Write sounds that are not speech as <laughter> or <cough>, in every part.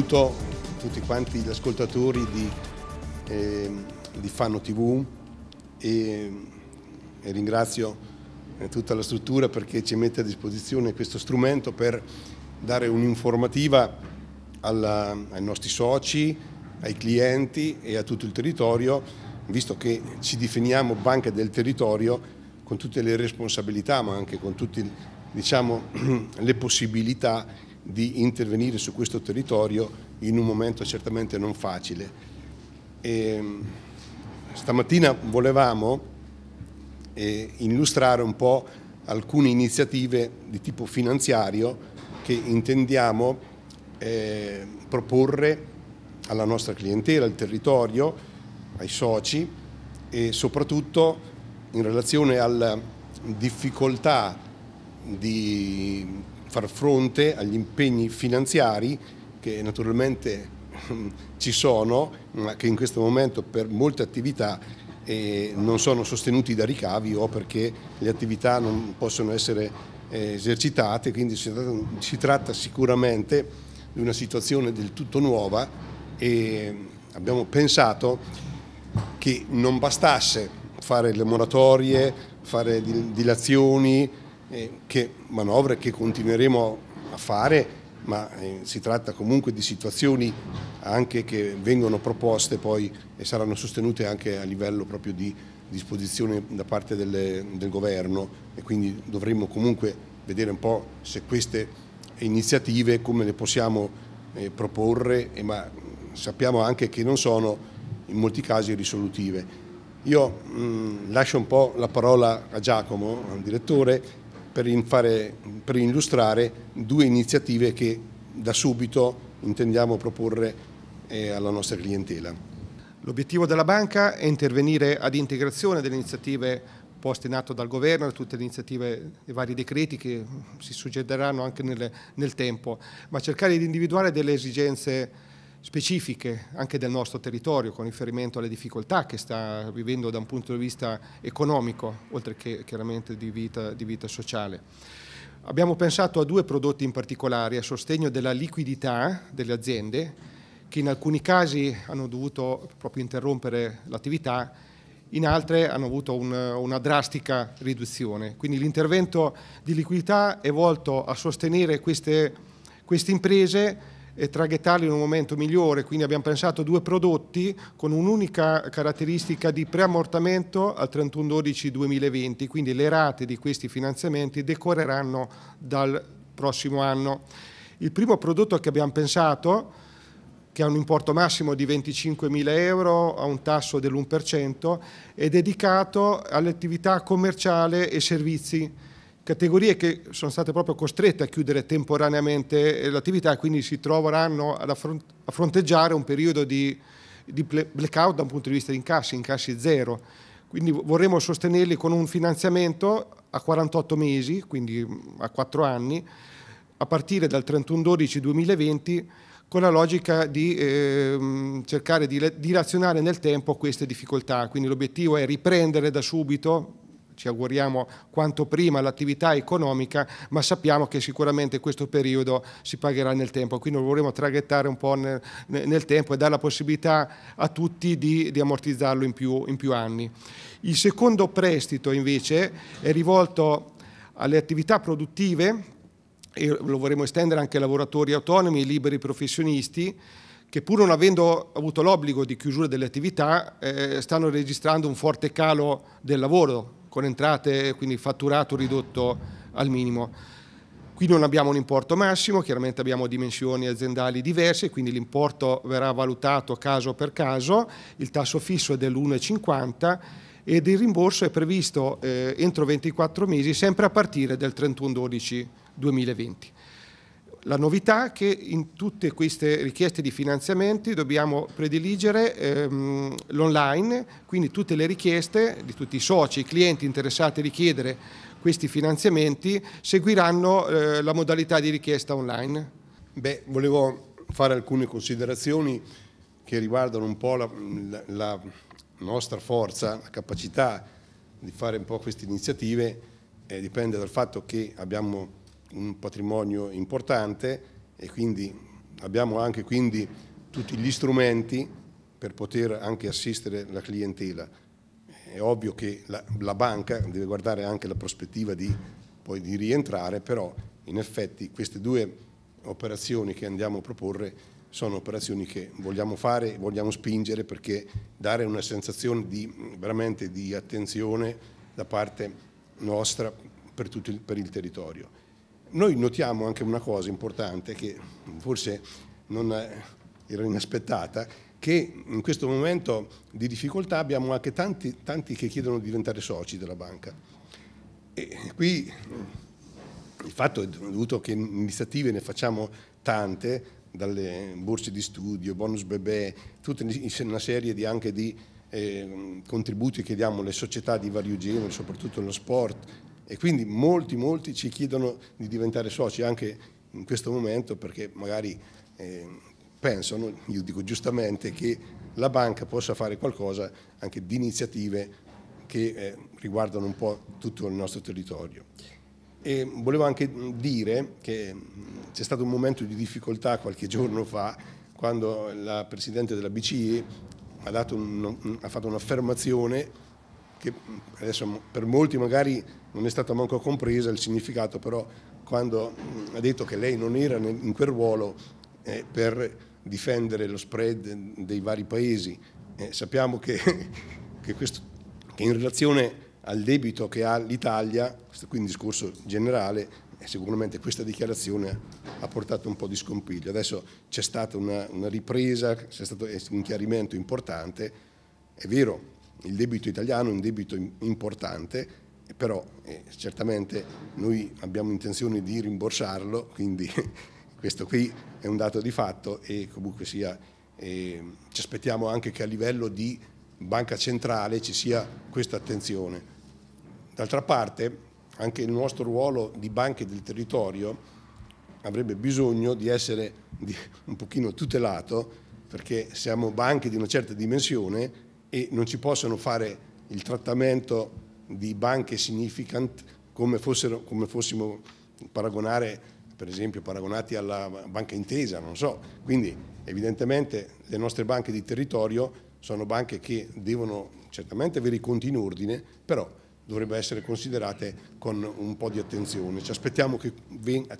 saluto tutti quanti gli ascoltatori di, eh, di Fanno TV e, e ringrazio eh, tutta la struttura perché ci mette a disposizione questo strumento per dare un'informativa ai nostri soci, ai clienti e a tutto il territorio, visto che ci definiamo banca del territorio con tutte le responsabilità ma anche con tutte diciamo, <clears throat> le possibilità di intervenire su questo territorio in un momento certamente non facile. E ehm, stamattina volevamo eh, illustrare un po' alcune iniziative di tipo finanziario che intendiamo eh, proporre alla nostra clientela, al territorio, ai soci e soprattutto in relazione alla difficoltà di far fronte agli impegni finanziari che naturalmente mm, ci sono, ma che in questo momento per molte attività eh, non sono sostenuti da ricavi o perché le attività non possono essere eh, esercitate, quindi si tratta sicuramente di una situazione del tutto nuova e abbiamo pensato che non bastasse fare le moratorie, fare dilazioni, eh, che manovre che continueremo a fare, ma eh, si tratta comunque di situazioni anche che vengono proposte poi e saranno sostenute anche a livello proprio di disposizione da parte delle, del governo e quindi dovremmo comunque vedere un po' se queste iniziative come le possiamo eh, proporre, ma mm, sappiamo anche che non sono in molti casi risolutive. Io mh, mm, lascio un po' la parola a Giacomo, al direttore, per, infare, per illustrare due iniziative che da subito intendiamo proporre eh, alla nostra clientela. L'obiettivo della banca è intervenire ad integrazione delle iniziative poste in atto dal governo, tutte le iniziative, i vari decreti che si succederanno anche nel, nel tempo, ma cercare di individuare delle esigenze specifiche anche del nostro territorio con riferimento alle difficoltà che sta vivendo da un punto di vista economico, oltre che chiaramente di vita, di vita sociale. Abbiamo pensato a due prodotti in particolare a sostegno della liquidità delle aziende che in alcuni casi hanno dovuto proprio interrompere l'attività, in altre hanno avuto un, una drastica riduzione. Quindi l'intervento di liquidità è volto a sostenere queste, queste imprese e traghettarli in un momento migliore, quindi abbiamo pensato a due prodotti con un'unica caratteristica di preammortamento al 31-12-2020, quindi le rate di questi finanziamenti decorreranno dal prossimo anno. Il primo prodotto che abbiamo pensato che ha un importo massimo di 25.000 euro a un tasso dell'1%, è dedicato all'attività commerciale e servizi categorie che sono state proprio costrette a chiudere temporaneamente eh, l'attività e quindi si troveranno a fronteggiare un periodo di, di blackout da un punto di vista di incassi, incassi zero. Quindi vorremmo sostenerli con un finanziamento a 48 mesi, quindi mm, a 4 anni, a partire dal 31-12-2020 con la logica di eh, cercare di, di razionare nel tempo queste difficoltà. Quindi l'obiettivo è riprendere da subito ci auguriamo quanto prima l'attività economica, ma sappiamo che sicuramente questo periodo si pagherà nel tempo, quindi lo vorremmo traghettare un po' nel, nel tempo e dare la possibilità a tutti di, di ammortizzarlo in più, in più anni. Il secondo prestito invece è rivolto alle attività produttive e lo vorremmo estendere anche ai lavoratori autonomi, liberi professionisti, che pur non avendo avuto l'obbligo di chiusura delle attività eh, stanno registrando un forte calo del lavoro con entrate, quindi fatturato ridotto al minimo. Qui non abbiamo un importo massimo, chiaramente abbiamo dimensioni aziendali diverse, quindi l'importo verrà valutato caso per caso, il tasso fisso è dell'1,50 ed il rimborso è previsto eh, entro 24 mesi, sempre a partire dal 31-12-2020. La novità è che in tutte queste richieste di finanziamenti dobbiamo prediligere ehm, l'online, quindi tutte le richieste di tutti i soci, i clienti interessati a richiedere questi finanziamenti seguiranno eh, la modalità di richiesta online. Beh, volevo fare alcune considerazioni che riguardano un po' la, la nostra forza, la capacità di fare un po' queste iniziative, eh, dipende dal fatto che abbiamo un patrimonio importante e quindi abbiamo anche quindi tutti gli strumenti per poter anche assistere la clientela. È ovvio che la, la banca deve guardare anche la prospettiva di, poi di rientrare, però in effetti queste due operazioni che andiamo a proporre sono operazioni che vogliamo fare, vogliamo spingere perché dare una sensazione di, veramente di attenzione da parte nostra per, tutto il, per il territorio. Noi notiamo anche una cosa importante che forse non era inaspettata, che in questo momento di difficoltà abbiamo anche tanti, tanti che chiedono di diventare soci della banca. E qui il fatto è dovuto che iniziative ne facciamo tante, dalle borse di studio, bonus bebè, tutta una serie di anche di eh, contributi che diamo alle società di vario genere, soprattutto nello sport, e quindi molti, molti ci chiedono di diventare soci anche in questo momento perché magari eh, pensano, io dico giustamente, che la banca possa fare qualcosa anche di iniziative che eh, riguardano un po' tutto il nostro territorio. E volevo anche dire che mm, c'è stato un momento di difficoltà qualche giorno fa quando la Presidente della BCE ha, un, ha fatto un'affermazione che adesso per molti magari non è stata manco compresa il significato, però quando ha detto che lei non era in quel ruolo eh, per difendere lo spread dei vari paesi, eh, sappiamo che, <laughs> che, questo, che, in relazione al debito che ha l'Italia, questo qui è un discorso generale, eh, sicuramente questa dichiarazione ha portato un po' di scompiglio. Adesso c'è stata una, una ripresa, c'è stato eh, un chiarimento importante, è vero, il debito italiano è un debito importante, però eh, certamente noi abbiamo intenzione di rimborsarlo, quindi <laughs> questo qui è un dato di fatto e comunque sia, eh, ci aspettiamo anche che a livello di banca centrale ci sia questa attenzione. D'altra parte anche il nostro ruolo di banche del territorio avrebbe bisogno di essere di, <laughs> un pochino tutelato perché siamo banche di una certa dimensione e non ci possono fare il trattamento di banche significant come, fossero, come fossimo paragonare, per esempio, paragonati alla banca intesa, non so. Quindi evidentemente le nostre banche di territorio sono banche che devono certamente avere i conti in ordine, però dovrebbero essere considerate con un po' di attenzione. Ci aspettiamo che,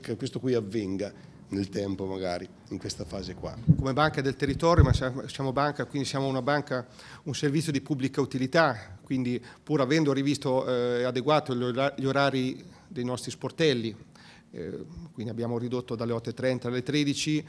che questo qui avvenga nel tempo magari, in questa fase qua. Come banca del territorio, ma siamo banca, quindi siamo una banca, un servizio di pubblica utilità, quindi pur avendo rivisto e eh, adeguato gli orari dei nostri sportelli, eh, quindi abbiamo ridotto dalle 8.30 alle 13,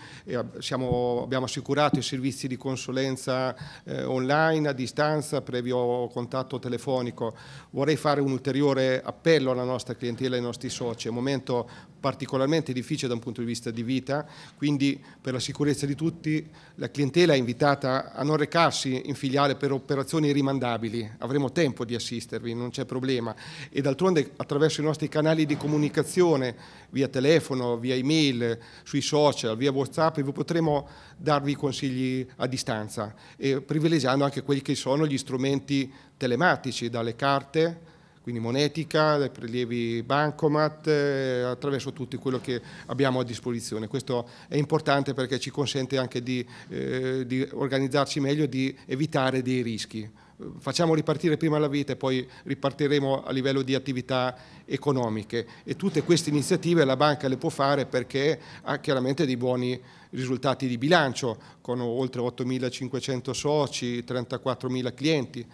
siamo, abbiamo assicurato i servizi di consulenza eh, online a distanza, previo contatto telefonico. Vorrei fare un ulteriore appello alla nostra clientela e ai nostri soci, è un momento particolarmente difficile da un punto di vista di vita, quindi per la sicurezza di tutti la clientela è invitata a non recarsi in filiale per operazioni rimandabili, avremo tempo di assistervi, non c'è problema e d'altronde attraverso i nostri canali di comunicazione via telefono, via email, sui social, via WhatsApp, vi potremo darvi consigli a distanza, e privilegiando anche quelli che sono gli strumenti telematici, dalle carte, quindi monetica, dai prelievi bancomat, eh, attraverso tutto quello che abbiamo a disposizione. Questo è importante perché ci consente anche di, eh, di organizzarci meglio e di evitare dei rischi facciamo ripartire prima la vita e poi ripartiremo a livello di attività economiche e tutte queste iniziative la banca le può fare perché ha chiaramente dei buoni risultati di bilancio con oltre 8.500 soci, 34.000 clienti,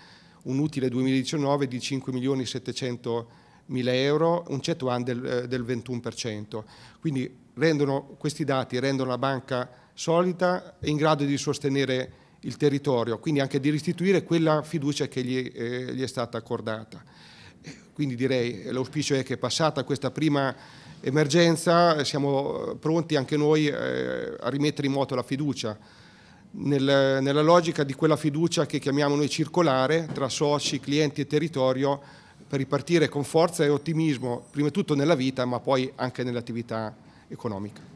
un utile 2019 di 5.700.000 euro, un CET one eh, del, del 21%. Quindi rendono, questi dati rendono la banca solida e in grado di sostenere il territorio, quindi anche di restituire quella fiducia che gli, eh, gli è stata accordata. Quindi direi l'auspicio è che passata questa prima emergenza siamo pronti anche noi eh, a rimettere in moto la fiducia nel, nella logica di quella fiducia che chiamiamo noi circolare tra soci, clienti e territorio per ripartire con forza e ottimismo, prima di tutto nella vita, ma poi anche nell'attività economica.